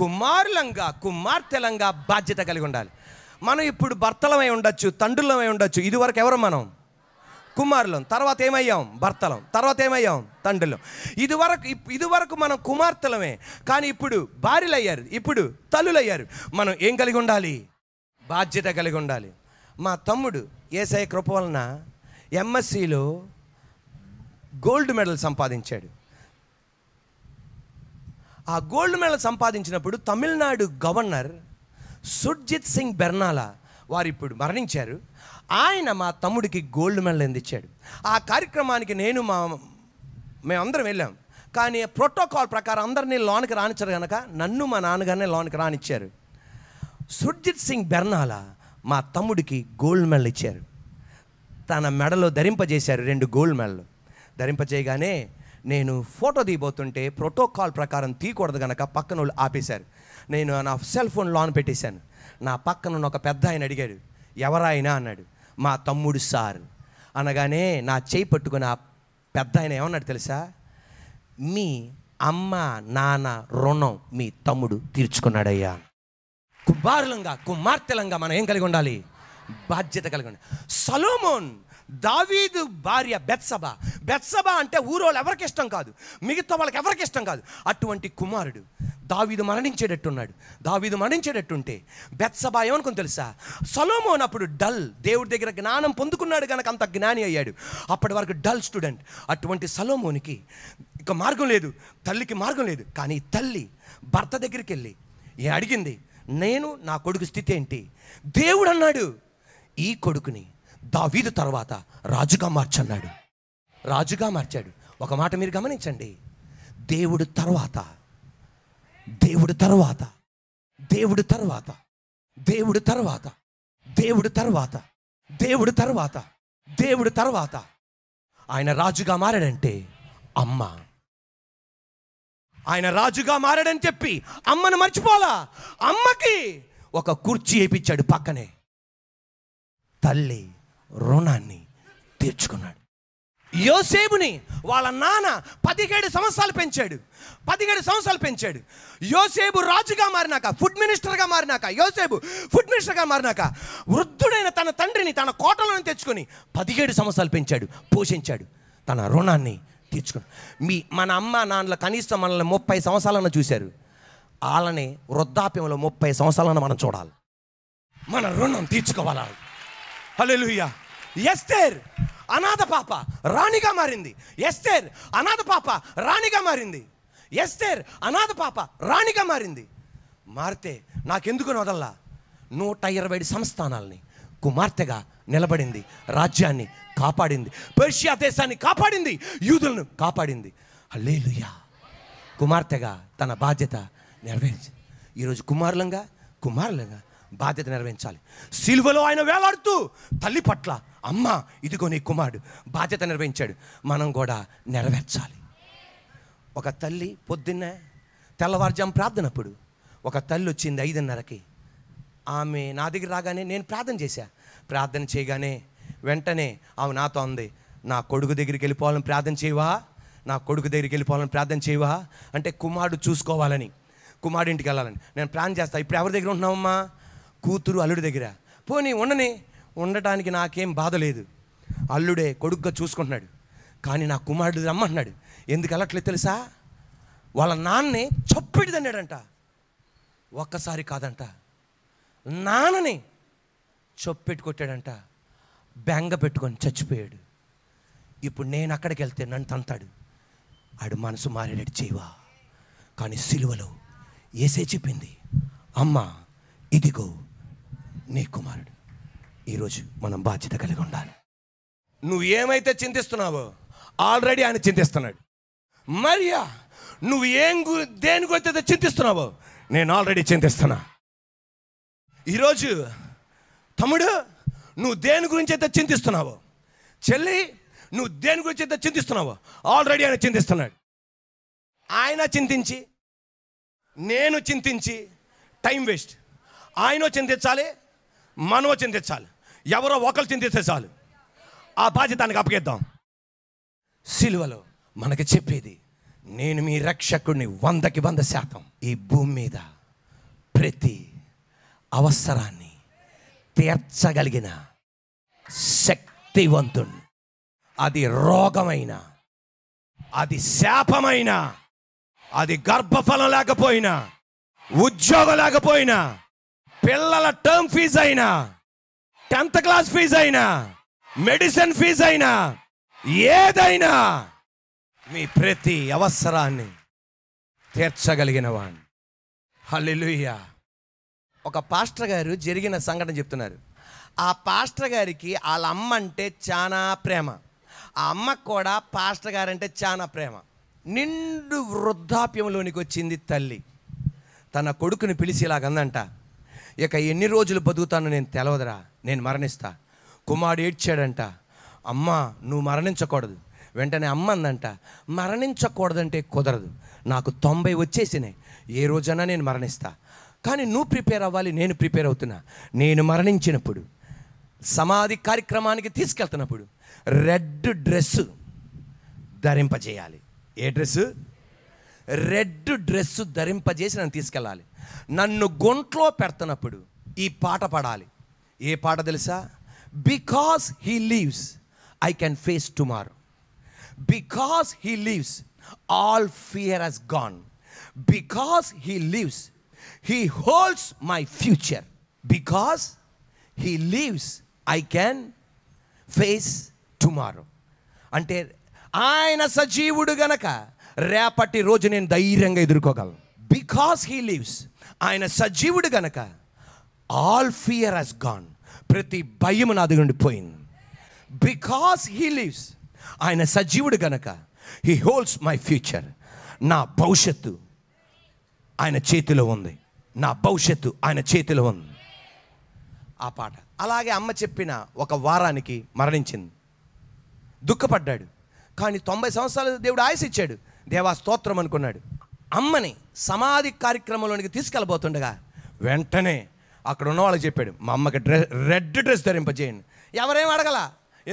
కుమారులంగా కుమార్తెలంగా బాధ్యత కలిగి ఉండాలి మనం ఇప్పుడు భర్తలమై ఉండొచ్చు తండ్రులమై ఉండొచ్చు ఇదివరకు ఎవరు మనం కుమారులం తర్వాత ఏమయ్యాం భర్తలం తర్వాత ఏమయ్యాం తండ్రులం ఇదివరకు ఇదివరకు మనం కుమార్తెలమే కానీ ఇప్పుడు భార్యలు అయ్యారు ఇప్పుడు తల్లులు అయ్యారు మనం ఏం కలిగి ఉండాలి బాధ్యత కలిగి ఉండాలి మా తమ్ముడు ఏసఐ కృప వలన ఎంఎస్సిలో గోల్డ్ మెడల్ సంపాదించాడు ఆ గోల్డ్ మెడల్ సంపాదించినప్పుడు తమిళనాడు గవర్నర్ సుర్జిత్ సింగ్ బెర్నాలా వారు ఇప్పుడు మరణించారు ఆయన మా తమ్ముడికి గోల్డ్ మెడల్ అందించాడు ఆ కార్యక్రమానికి నేను మా మేమందరం వెళ్ళాం కానీ ప్రోటోకాల్ ప్రకారం అందరినీ లోనికి రానిచ్చారు కనుక నన్ను మా నాన్నగారినే లోనికి రానిచ్చారు సుర్జిత్ సింగ్ బెర్నాలా మా తమ్ముడికి గోల్డ్ మెడల్ ఇచ్చారు తన మెడలో ధరింపజేశారు రెండు గోల్డ్ మెడలు ధరింపజేయగానే నేను ఫోటో తీయబోతుంటే ప్రోటోకాల్ ప్రకారం తీయకూడదు కనుక పక్కన వాళ్ళు ఆపేశారు నేను నా సెల్ ఫోన్ లాన్ పెట్టేశాను నా పక్కనున్న ఒక పెద్ద ఆయన అడిగాడు ఎవరాయినా అన్నాడు మా తమ్ముడు సార్ అనగానే నా చేయి పట్టుకుని ఆ పెద్ద ఆయన ఏమన్నాడు తెలుసా మీ అమ్మ నాన్న రుణం మీ తమ్ముడు తీర్చుకున్నాడయ్యా కుమారులంగా కుమార్తెలంగా మనం ఏం కలిగి ఉండాలి బాధ్యత కలిగి ఉండాలి సలోమోన్ దావీదు భార్య బెత్సభ బెత్సభ అంటే ఊరోళ్ళు ఎవరికి ఇష్టం కాదు మిగతా వాళ్ళకి ఎవరికి ఇష్టం కాదు అటువంటి కుమారుడు దావీదు మరణించేటట్టున్నాడు దావీదు మరణించేటట్టుంటే బెత్సభ ఏమనుకుని తెలుసా సొలోమోన్ అప్పుడు డల్ దేవుడి దగ్గర జ్ఞానం పొందుకున్నాడు కనుక అంత జ్ఞాని అయ్యాడు అప్పటి వరకు డల్ స్టూడెంట్ అటువంటి సొలోమోనికి ఇక మార్గం లేదు తల్లికి మార్గం లేదు కానీ తల్లి భర్త దగ్గరికి వెళ్ళి ఏ అడిగింది నేను నా కొడుకు స్థితి ఏంటి దేవుడు అన్నాడు ఈ కొడుకుని దావీదు తర్వాత రాజుగా మార్చన్నాడు రాజుగా మార్చాడు ఒక మాట మీరు గమనించండి దేవుడు తర్వాత దేవుడు తర్వాత దేవుడు తర్వాత దేవుడు తర్వాత దేవుడు తర్వాత దేవుడు తర్వాత దేవుడు తర్వాత ఆయన రాజుగా మారాడంటే అమ్మ ఆయన రాజుగా మారాడని చెప్పి అమ్మను మర్చిపోలా అమ్మకి ఒక కుర్చీ వేయించాడు పక్కనే తల్లి రుణాన్ని తీర్చుకున్నాడు యోసేపుని వాళ్ళ నాన్న పదిహేడు సంవత్సరాలు పెంచాడు పదిహేడు సంవత్సరాలు పెంచాడు యోసేపు రాజుగా మారినాక ఫుడ్ మినిస్టర్గా మారినాక యోసేపు ఫుడ్ మినిస్టర్గా మారినాక వృద్ధుడైన తన తండ్రిని తన కోటలను తెచ్చుకొని పదిహేడు సంవత్సరాలు పెంచాడు పోషించాడు తన రుణాన్ని తీర్చుకున్నాడు మీ మన అమ్మ నాన్నల కనీసం మనల్ని ముప్పై సంవత్సరాలను చూశారు వాళ్ళని వృద్ధాప్యంలో ముప్పై సంవత్సరాలను మనం చూడాలి మన రుణం తీర్చుకోవాలి హలెలుయ్యా ఎస్తేర్ అనాథ పాప రాణిగా మారింది ఎస్తేర్ అనాథ పాప రాణిగా మారింది ఎస్తేర్ అనాథ పాప రాణిగా మారింది మారితే నాకెందుకు వదల్లా నూట ఇరవై ఐదు సంస్థానాల్ని కుమార్తెగా నిలబడింది రాజ్యాన్ని కాపాడింది పర్షియా దేశాన్ని కాపాడింది యూదులను కాపాడింది అల్లేలుయా కుమార్తెగా తన బాధ్యత నెరవేర్చింది ఈరోజు కుమారులంగా కుమారులంగా బాధ్యత నెరవేర్చాలి సిల్వలో ఆయన వేలాడుతూ తల్లి పట్ల అమ్మ ఇదిగో నీ కుమారుడు బాధ్యత నెరవేర్చాడు మనం కూడా నెరవేర్చాలి ఒక తల్లి పొద్దున్నే తెల్లవారుజాము ప్రార్థనప్పుడు ఒక తల్లి వచ్చింది ఐదున్నరకి ఆమె నా దగ్గర రాగానే నేను ప్రార్థన చేశా ప్రార్థన చేయగానే వెంటనే ఆమె నాతో ఉంది నా కొడుకు దగ్గరికి వెళ్ళిపోవాలని ప్రార్థన చేయవా నా కొడుకు దగ్గరికి వెళ్ళిపోవాలని ప్రార్థన చేయవా అంటే కుమారుడు చూసుకోవాలని కుమారుడు ఇంటికి వెళ్ళాలని నేను ప్రార్థన చేస్తాను ఇప్పుడు ఎవరి దగ్గర ఉంటున్నామమ్మా కూతురు అల్లుడి దగ్గర పోనీ ఉండని ఉండటానికి నాకేం బాధ లేదు అల్లుడే కొడుగ్గా చూసుకుంటున్నాడు కానీ నా కుమారుడు రమ్మంటున్నాడు ఎందుకు వెళ్ళట్లేదు తెలుసా వాళ్ళ నాన్నే చొప్పిడిదన్నాడంట ఒక్కసారి కాదంట నాన్నని చొప్పెట్టు కొట్టాడంట బెంగ పెట్టుకొని చచ్చిపోయాడు ఇప్పుడు నేను అక్కడికి వెళ్తే నన్ను తంతాడు ఆడు మనసు మారేడు చేయవా కానీ సిలువలో ఏసే చెప్పింది అమ్మ ఇదిగో నీ కుమారుడు ఈరోజు మనం బాధ్యత కలిగి ఉండాలి నువ్వు ఏమైతే చింతిస్తున్నావో ఆల్రెడీ ఆయన చింతిస్తున్నాడు మరియా నువ్వు ఏం దేని గురించి చింతిస్తున్నావో నేను ఆల్రెడీ చింతిస్తున్నా ఈరోజు తమ్ముడు నువ్వు దేని గురించి అయితే చింతిస్తున్నావో చెల్లి నువ్వు దేని గురించి అయితే చింతిస్తున్నావో ఆల్రెడీ ఆయన చింతిస్తున్నాడు ఆయన చింతించి నేను చింతించి టైం వేస్ట్ ఆయన చింతించాలి మనవ చింతించాలి ఎవరో ఒకరు చింతిస్తే చాలు ఆ బాధ్యత దానికి అప్పగిద్దాం సిలువలో మనకి చెప్పేది నేను మీ రక్షకుడిని వందకి వంద శాతం ఈ భూమి మీద ప్రతి అవసరాన్ని తీర్చగలిగిన శక్తివంతుణ్ణి అది రోగమైన అది శాపమైన అది గర్భఫలం లేకపోయినా ఉద్యోగం లేకపోయినా పిల్లల టర్మ్ ఫీజు అయినా టెన్త్ క్లాస్ ఫీజు అయినా మెడిసిన్ ఫీజు అయినా ఏదైనా మీ ప్రతి అవసరాన్ని తీర్చగలిగిన వాణ్ణి హల్లెలుయ్యా ఒక పాస్టర్ గారు జరిగిన సంఘటన చెప్తున్నారు ఆ పాస్టర్ గారికి వాళ్ళ అమ్మ అంటే చాలా ప్రేమ ఆ అమ్మకు కూడా పాస్టర్ గారంటే చాలా ప్రేమ నిండు వృద్ధాప్యంలోనికి వచ్చింది తల్లి తన కొడుకుని పిలిచి ఇలాగందంట ఇక ఎన్ని రోజులు బతుకుతానో నేను తెలవదురా నేను మరణిస్తా కుమారుడు ఏడ్చాడంట అమ్మ నువ్వు మరణించకూడదు వెంటనే అమ్మ అందంట మరణించకూడదంటే కుదరదు నాకు తొంభై వచ్చేసినాయి ఏ రోజైనా నేను మరణిస్తా కానీ నువ్వు ప్రిపేర్ అవ్వాలి నేను ప్రిపేర్ అవుతున్నా నేను మరణించినప్పుడు సమాధి కార్యక్రమానికి తీసుకెళ్తున్నప్పుడు రెడ్ డ్రెస్సు ధరింపజేయాలి ఏ డ్రెస్సు రెడ్ డ్రెస్సు ధరింపజేసి నన్ను తీసుకెళ్ళాలి నన్ను గొంట్లో పెడుతున్నప్పుడు ఈ పాట పడాలి ఏ పాట తెలుసా because he lives I can face tomorrow because he lives all fear has gone because he lives he holds my future because he lives I can face tomorrow అంటే ఆయన సజీవుడు గనక రేపటి రోజు నేను ధైర్యంగా ఎదుర్కోగలను బికాస్ హీ లివ్స్ ఆయన సజీవుడు గనక ఆల్ ఫియర్ హస్ గాన్ ప్రతి భయం నా దగ్గర పోయింది బికాస్ హీ లివ్స్ ఆయన సజీవుడు గనక హీ హోల్డ్స్ మై ఫ్యూచర్ నా భవిష్యత్తు ఆయన చేతిలో ఉంది నా భవిష్యత్తు ఆయన చేతిలో ఉంది ఆ పాట అలాగే అమ్మ చెప్పిన ఒక వారానికి మరణించింది దుఃఖపడ్డాడు కానీ తొంభై సంవత్సరాలు దేవుడు ఆయుసిచ్చాడు దేవా స్తోత్రం అనుకున్నాడు అమ్మని సమాధి కార్యక్రమంలోనికి తీసుకెళ్ళబోతుండగా వెంటనే అక్కడ ఉన్న వాళ్ళకి చెప్పాడు మా అమ్మకి డ్రెస్ రెడ్ డ్రెస్ ధరింపజేయండి ఎవరేం అడగల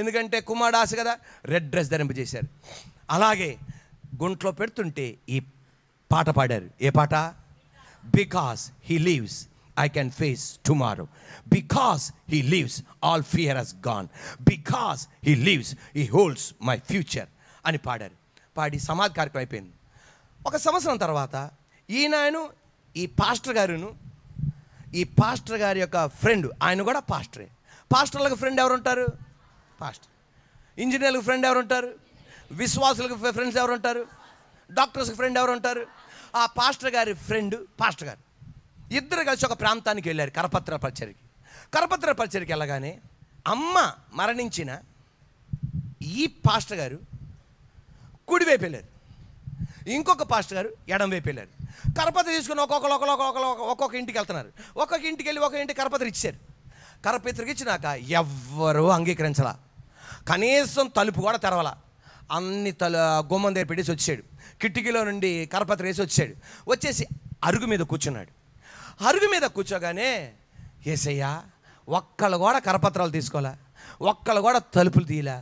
ఎందుకంటే ఆశ కదా రెడ్ డ్రెస్ ధరింపజేశారు అలాగే గుంట్లో పెడుతుంటే ఈ పాట పాడారు ఏ పాట because he lives I can face tomorrow because he lives all fear has gone because he lives he holds my future అని పాడారు పాడి సమాధి కార్యక్రమం అయిపోయింది ఒక సంవత్సరం తర్వాత ఈయనను ఈ పాస్టర్ గారును ఈ పాస్టర్ గారి యొక్క ఫ్రెండ్ ఆయన కూడా పాస్టరే పాస్టర్లకు ఫ్రెండ్ ఎవరు ఉంటారు పాస్టర్ ఇంజనీర్లకు ఫ్రెండ్ ఎవరు ఉంటారు విశ్వాసులకు ఫ్రెండ్స్ ఎవరు ఉంటారు డాక్టర్స్కి ఫ్రెండ్ ఎవరు ఉంటారు ఆ పాస్టర్ గారి ఫ్రెండ్ పాస్టర్ గారు ఇద్దరు కలిసి ఒక ప్రాంతానికి వెళ్ళారు కరపత్ర పరిచరికి కరపత్ర పరిచరికి వెళ్ళగానే అమ్మ మరణించిన ఈ పాస్టర్ గారు కుడివైపు వెళ్ళారు ఇంకొక పాస్టర్ గారు ఎడం వైపు వెళ్ళారు కరపత్ర తీసుకుని ఒక్కొక్కరు ఒకరు ఒకరు ఒక్కొక్క ఇంటికి వెళ్తున్నారు ఒక్కొక్క ఇంటికి వెళ్ళి ఒక ఇంటి కరపత్ర ఇచ్చారు కరపత్రికి ఇచ్చినాక ఎవ్వరూ అంగీకరించాల కనీసం తలుపు కూడా తెరవల అన్ని తల గుమ్మం దగ్గర పెట్టేసి వచ్చాడు కిటికీలో నుండి కరపత్ర వేసి వచ్చాడు వచ్చేసి అరుగు మీద కూర్చున్నాడు అరుగు మీద కూర్చోగానే ఏసయ్యా ఒక్కళ్ళు కూడా కరపత్రాలు తీసుకోలే ఒక్కళ్ళు కూడా తలుపులు తీయలే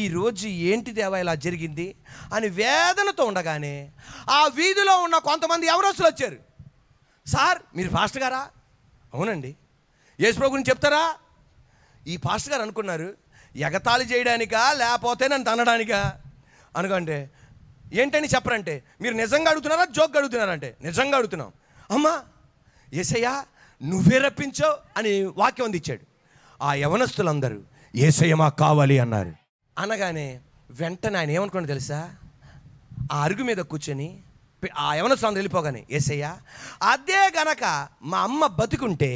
ఈరోజు ఏంటి దేవా ఇలా జరిగింది అని వేదనతో ఉండగానే ఆ వీధిలో ఉన్న కొంతమంది ఎవరస్తులు వచ్చారు సార్ మీరు ఫాస్ట్ గారా అవునండి యేసుప్రభు గురించి చెప్తారా ఈ ఫాస్ట్ గారు అనుకున్నారు ఎగతాళి చేయడానికా లేకపోతే నన్ను తనడానికా అనుకంటే ఏంటని చెప్పరంటే మీరు నిజంగా అడుగుతున్నారా జోక్ అడుగుతున్నారంటే నిజంగా అడుగుతున్నాం అమ్మా ఏసయ్యా నువ్వే రప్పించావు అని వాక్యం అందించాడు ఆ యవనస్తులందరూ ఏసయ్య మాకు కావాలి అన్నారు అనగానే వెంటనే ఆయన ఏమనుకోండి తెలుసా ఆ అరుగు మీద కూర్చొని ఆ స్వామి వెళ్ళిపోగానే ఏసయ్యా అదే గనక మా అమ్మ బతుకుంటే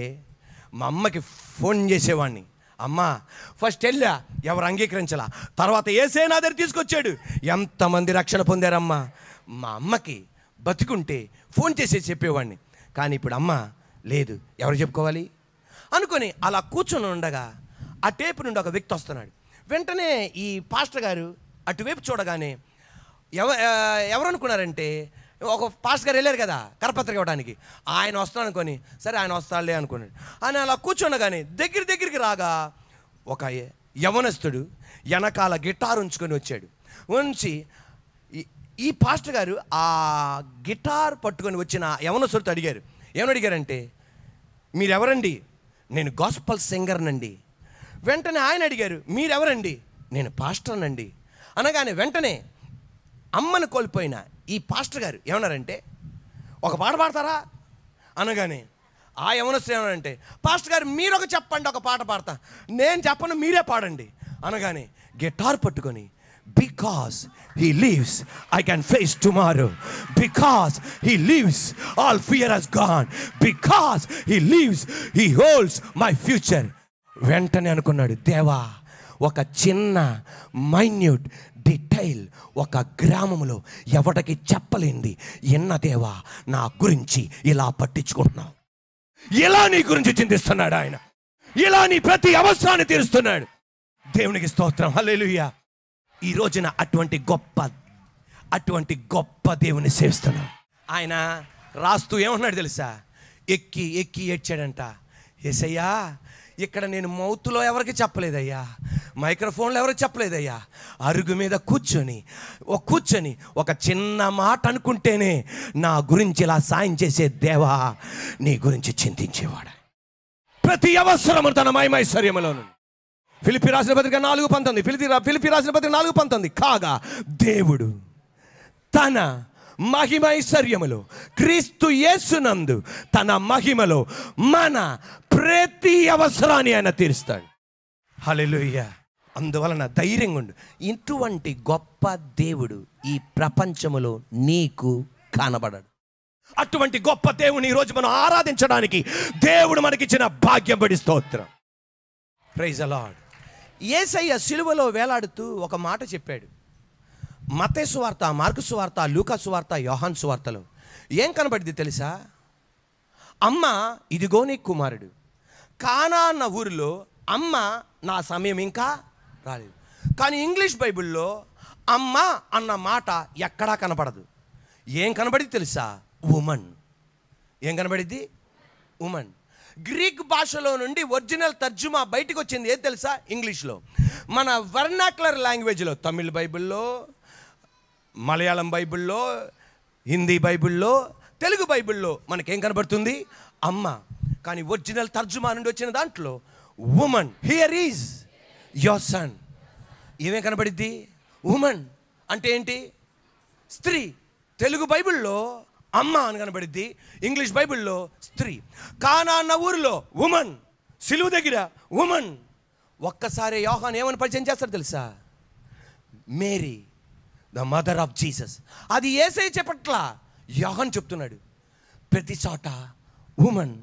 మా అమ్మకి ఫోన్ చేసేవాడిని అమ్మ ఫస్ట్ వెళ్ళా ఎవరు అంగీకరించలా తర్వాత ఏసే నా దగ్గర తీసుకొచ్చాడు ఎంతమంది రక్షణ పొందారమ్మా మా అమ్మకి బతుకుంటే ఫోన్ చేసే చెప్పేవాడిని కానీ ఇప్పుడు అమ్మ లేదు ఎవరు చెప్పుకోవాలి అనుకొని అలా కూర్చొని ఉండగా ఆ టేపు నుండి ఒక వ్యక్తి వస్తున్నాడు వెంటనే ఈ పాస్టర్ గారు అటువైపు చూడగానే ఎవ ఎవరు అనుకున్నారంటే ఒక పాస్టర్ గారు వెళ్ళారు కదా కరపత్రిక ఇవ్వడానికి ఆయన వస్తాను అనుకొని సరే ఆయన వస్తాడులే అనుకున్నాడు ఆయన అలా కూర్చుండగానే దగ్గర దగ్గరికి రాగా ఒక యవనస్తుడు వెనకాల గిటార్ ఉంచుకొని వచ్చాడు ఉంచి ఈ పాస్టర్ గారు ఆ గిటార్ పట్టుకొని వచ్చిన యవనస్తుడితో అడిగారు ఏమని అడిగారంటే మీరెవరండి నేను గాస్పల్ సింగర్నండి వెంటనే ఆయన అడిగారు మీరెవరండి నేను పాస్టర్ అండి అనగానే వెంటనే అమ్మను కోల్పోయిన ఈ పాస్టర్ గారు ఏమన్నారంటే ఒక పాట పాడతారా అనగానే ఆ యవనస్తుడు ఏమన్నారంటే పాస్టర్ గారు మీరు ఒక చెప్పండి ఒక పాట పాడతా నేను చెప్పను మీరే పాడండి అనగానే గిటార్ పట్టుకొని because he lives I can face tomorrow because he lives all fear has gone because he lives he holds my future వెంటనే అనుకున్నాడు దేవా ఒక చిన్న మైన్యూట్ డిటైల్ ఒక గ్రామంలో ఎవటికి చెప్పలేంది ఎన్న దేవా నా గురించి ఇలా పట్టించుకుంటున్నావు ఇలా నీ గురించి చింతిస్తున్నాడు ఆయన ఇలా నీ ప్రతి అవసరాన్ని తీరుస్తున్నాడు దేవునికి స్తోత్రం హలేలుయ్యా ఈ రోజున అటువంటి గొప్ప అటువంటి గొప్ప దేవుని సేవిస్తున్నాడు ఆయన రాస్తూ ఏమన్నాడు తెలుసా ఎక్కి ఎక్కి ఏడ్చాడంట ఏసయ్యా ఇక్కడ నేను మౌత్లో ఎవరికి చెప్పలేదయ్యా మైక్రోఫోన్లో ఎవరికి చెప్పలేదయ్యా అరుగు మీద కూర్చొని ఒక కూర్చొని ఒక చిన్న మాట అనుకుంటేనే నా గురించి ఇలా సాయం చేసే దేవా నీ గురించి చింతించేవాడు ప్రతి అవసరము తన మహిమైశ్వర్యములో ఫిలిపి రాసిన పత్రిక నాలుగు పంతొమ్మిది ఫిలిపి ఫిలిపి రాసిన పత్రిక నాలుగు పంతొమ్మిది కాగా దేవుడు తన మహిమైశ్వర్యములు క్రీస్తు యేసునందు తన మహిమలో మన ప్రతి అవసరాన్ని ఆయన తీరుస్తాడు హలెలుయ్య అందువలన ధైర్యంగా ఉండు ఇటువంటి గొప్ప దేవుడు ఈ ప్రపంచములో నీకు కనబడడు అటువంటి గొప్ప దేవుని ఈరోజు మనం ఆరాధించడానికి దేవుడు మనకిచ్చిన భాగ్యం పడి స్తోత్రం ప్రైజ్ అలాడ్ ఏసయ్య సిలువలో వేలాడుతూ ఒక మాట చెప్పాడు మతేసు వార్త మార్కుసు వార్త లూకా వార్త యోహాన్ సువార్తలు ఏం కనబడింది తెలుసా అమ్మ ఇదిగో నీ కుమారుడు కానా అన్న ఊరిలో అమ్మ నా సమయం ఇంకా రాలేదు కానీ ఇంగ్లీష్ బైబిల్లో అమ్మ అన్న మాట ఎక్కడా కనపడదు ఏం కనబడింది తెలుసా ఉమన్ ఏం కనబడిద్ది ఉమన్ గ్రీక్ భాషలో నుండి ఒరిజినల్ తర్జుమా బయటకు వచ్చింది ఏది తెలుసా ఇంగ్లీష్లో మన వర్నాక్యులర్ లాంగ్వేజ్లో తమిళ్ బైబిల్లో మలయాళం బైబిల్లో హిందీ బైబిల్లో తెలుగు బైబిల్లో మనకేం కనబడుతుంది అమ్మ కానీ ఒరిజినల్ తర్జుమా నుండి వచ్చిన దాంట్లో woman here is your son ఏమేం కనబడిద్ది ఉమన్ అంటే ఏంటి స్త్రీ తెలుగు బైబిల్లో అమ్మ అని కనబడిద్ది ఇంగ్లీష్ బైబిల్లో స్త్రీ కానా అన్న ఊరిలో ఉమన్ సిలువు దగ్గర ఉమన్ ఒక్కసారి యోహాన్ ఏమని పరిచయం చేస్తారు తెలుసా Mary the mother of Jesus అది ఏసై చెప్పట్ల యోహన్ చెప్తున్నాడు ప్రతి చోట ఉమెన్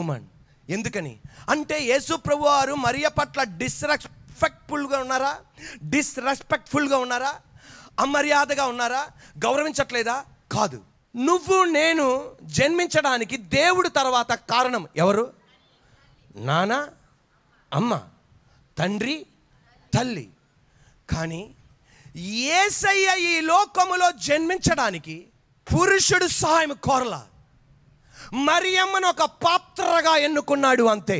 ఉమెన్ ఎందుకని అంటే యేసు ప్రభు వారు మరియ పట్ల డిస్రెస్పెక్ట్ఫుల్గా ఉన్నారా డిస్రెస్పెక్ట్ఫుల్గా ఉన్నారా అమర్యాదగా ఉన్నారా గౌరవించట్లేదా కాదు నువ్వు నేను జన్మించడానికి దేవుడు తర్వాత కారణం ఎవరు నానా అమ్మ తండ్రి తల్లి కానీ ఏసయ్య ఈ లోకములో జన్మించడానికి పురుషుడు సహాయం కోరల మరియమ్మను ఒక పాత్రగా ఎన్నుకున్నాడు అంతే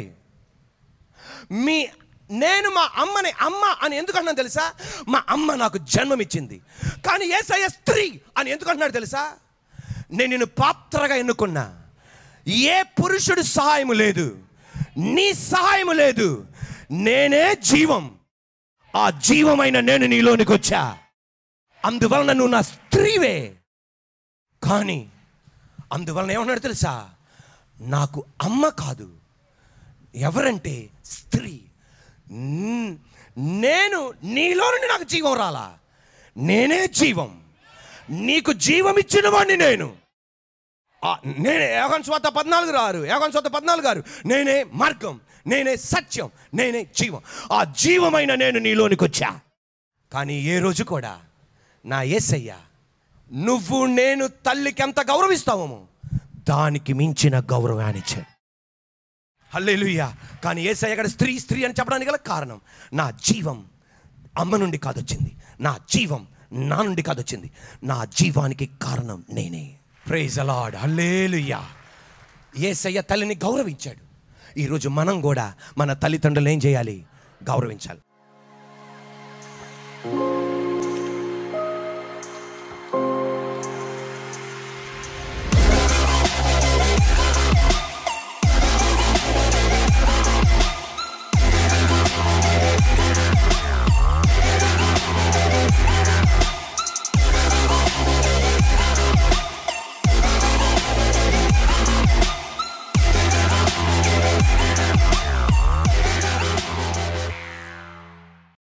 మీ నేను మా అమ్మని అమ్మ అని ఎందుకంటున్నాను తెలుసా మా అమ్మ నాకు జన్మమిచ్చింది కానీ ఏసయ్య స్త్రీ అని ఎందుకంటున్నాడు తెలుసా నేను నిన్ను పాత్రగా ఎన్నుకున్నా ఏ పురుషుడు సహాయం లేదు నీ సహాయం లేదు నేనే జీవం ఆ జీవమైన నేను నీలోనికి వచ్చా అందువలన నువ్వు నా స్త్రీవే కానీ అందువలన ఏమన్నాడు తెలుసా నాకు అమ్మ కాదు ఎవరంటే స్త్రీ నేను నీలో నుండి నాకు జీవం రాలా నేనే జీవం నీకు జీవం ఇచ్చిన వాడిని నేను నేనే యోగన్ స్వాత పద్నాలుగు రారు యోగన్ స్వాత పద్నాలుగు గారు నేనే మార్గం నేనే సత్యం నేనే జీవం ఆ జీవమైన నేను నీలోనికి వచ్చా కానీ ఏ రోజు కూడా నా ఏసయ్య నువ్వు నేను తల్లికి ఎంత గౌరవిస్తావము దానికి మించిన గౌరవానిచ్చే హల్లేలుయ్యా కానీ ఏసయ్య అక్కడ స్త్రీ స్త్రీ అని చెప్పడానికి గల కారణం నా జీవం అమ్మ నుండి కాదొచ్చింది నా జీవం నా నుండి కాదొచ్చింది నా జీవానికి కారణం నేనే ప్రైజ్ అలాడ్ అల్లేలుయ్యా ఏసయ్య తల్లిని గౌరవించాడు ఈరోజు మనం కూడా మన తల్లిదండ్రులు ఏం చేయాలి గౌరవించాలి